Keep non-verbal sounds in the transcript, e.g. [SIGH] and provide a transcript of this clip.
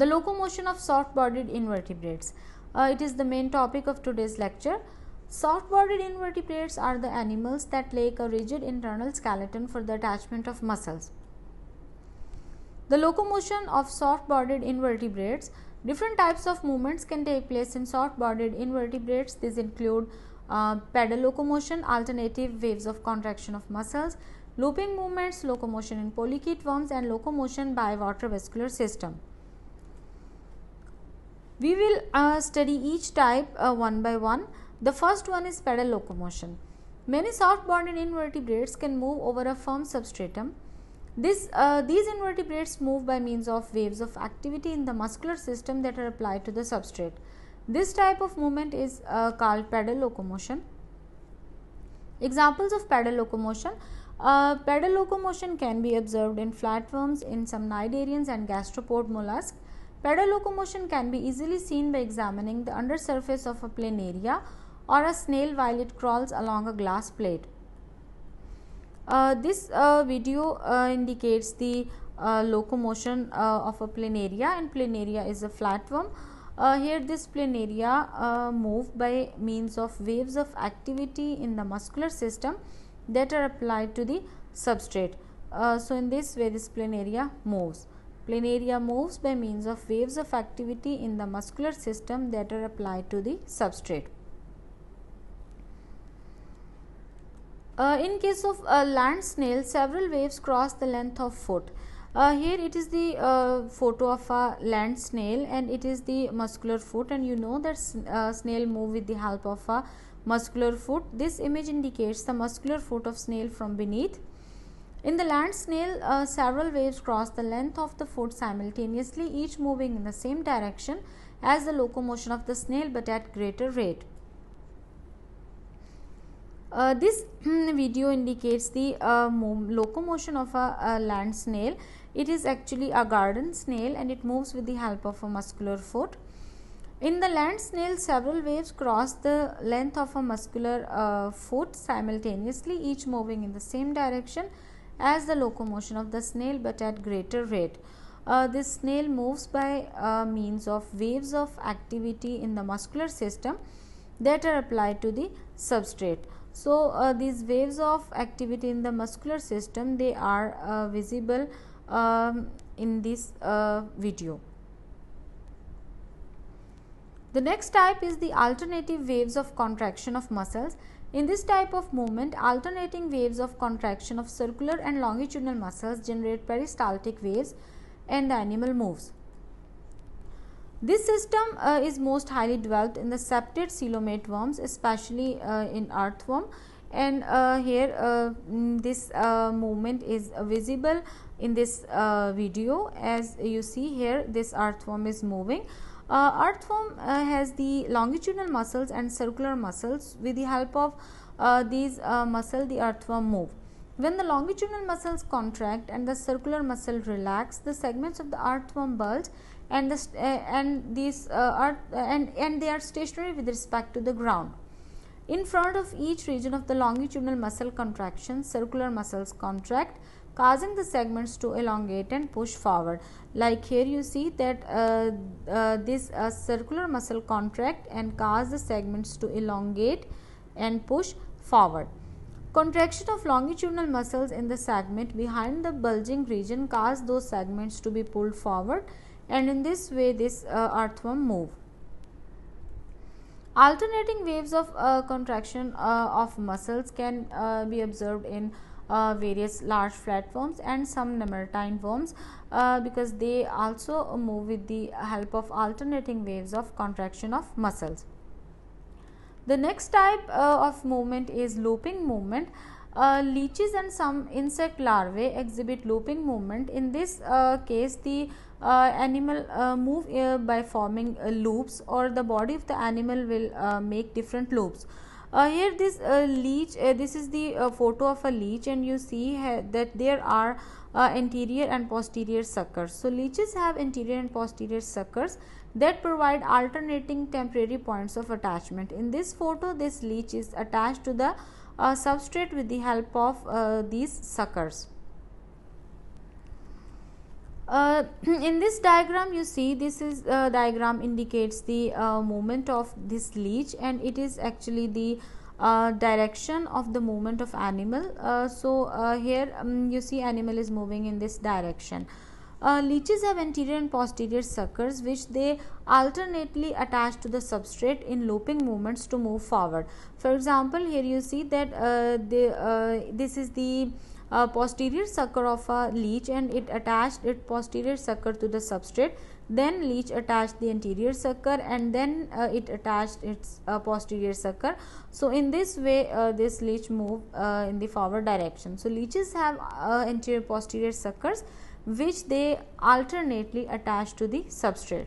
The locomotion of soft bodied invertebrates. Uh, it is the main topic of today's lecture. Soft bodied invertebrates are the animals that lack a rigid internal skeleton for the attachment of muscles. The locomotion of soft bodied invertebrates. Different types of movements can take place in soft bodied invertebrates. These include uh, pedal locomotion, alternative waves of contraction of muscles, looping movements, locomotion in polychaete worms, and locomotion by water vascular system. We will uh, study each type uh, one by one. The first one is pedal locomotion. Many soft-bodied invertebrates can move over a firm substratum. This, uh, these invertebrates move by means of waves of activity in the muscular system that are applied to the substrate. This type of movement is uh, called pedal locomotion. Examples of pedal locomotion uh, pedal locomotion can be observed in flatworms, in some cnidarians and gastropod mollusks. Pedal locomotion can be easily seen by examining the undersurface of a plain area or a snail while it crawls along a glass plate. Uh, this uh, video uh, indicates the uh, locomotion uh, of a planaria, area and planaria area is a flatworm. Uh, here this planaria area move by means of waves of activity in the muscular system that are applied to the substrate. so in this way this planaria area moves. Planaria moves by means of waves of activity in the muscular system that are applied to the substrate. Uh, in case of a land snail, several waves cross the length of foot. Uh, here it is the uh, photo of a land snail and it is the muscular foot and you know that uh, snail move with the help of a muscular foot. This image indicates the muscular foot of snail from beneath in the land snail, uh, several waves cross the length of the foot simultaneously, each moving in the same direction as the locomotion of the snail but at greater rate. Uh, this hmm, video indicates the uh, locomotion of a, a, land snail. It is actually a garden snail and it moves with the help of a muscular foot. In the land snail, several waves cross the length of a muscular uh, foot simultaneously, each moving in the same direction as the locomotion of the snail but at greater rate. Uh, this snail moves by uh, means of waves of activity in the muscular system that are applied to the substrate. So, uh, these waves of activity in the muscular system they are uh, visible um, in this uh, video. The next type is the alternative waves of contraction of muscles in this type of movement, alternating waves of contraction of circular and longitudinal muscles generate peristaltic waves and the animal moves. This system uh, is most highly developed in the septate coelomate worms, especially uh, in earthworm and uh, here uh, mm, this uh, movement is visible in this uh, video as you see here this earthworm is moving uh, earthworm uh, has the longitudinal muscles and circular muscles with the help of uh, these uh, muscle the earthworm move when the longitudinal muscles contract and the circular muscle relax the segments of the earthworm bulge and the uh, and these uh, earth uh, and and they are stationary with respect to the ground in front of each region of the longitudinal muscle contraction circular muscles contract causing the segments to elongate and push forward like here you see that uh, uh, this uh, circular muscle contract and cause the segments to elongate and push forward contraction of longitudinal muscles in the segment behind the bulging region cause those segments to be pulled forward and in this way this uh, earthworm move alternating waves of uh, contraction uh, of muscles can be observed in uh, various large flatworms and some nemertine worms uh, because they also move with the help of alternating waves of contraction of muscles. The next type uh, of movement is looping movement. Uh, leeches and some insect larvae exhibit looping movement. In this uh, case, the uh, animal uh, move uh, by forming loops or the body of the animal will make different loops. Uh, here this uh, leech uh, this is the photo of a leech and you see that there are anterior and posterior suckers so leeches have anterior and posterior suckers that provide alternating temporary points of attachment in this photo this leech is attached to the substrate with the help of these suckers uh, [CLEARS THROAT] in this diagram you see this is uh, diagram indicates the uh, movement of this leech and it is actually the uh, direction of the movement of animal uh, so uh, here um, you see animal is moving in this direction uh, leeches have anterior and posterior suckers which they alternately attach to the substrate in looping movements to move forward. For example, here you see that uh, they, uh, this is the uh, posterior sucker of a leech and it attached its posterior sucker to the substrate then leech attached the anterior sucker and then uh, it attached its uh, posterior sucker so in this way uh, this leech move uh, in the forward direction so leeches have uh, anterior posterior suckers which they alternately attach to the substrate.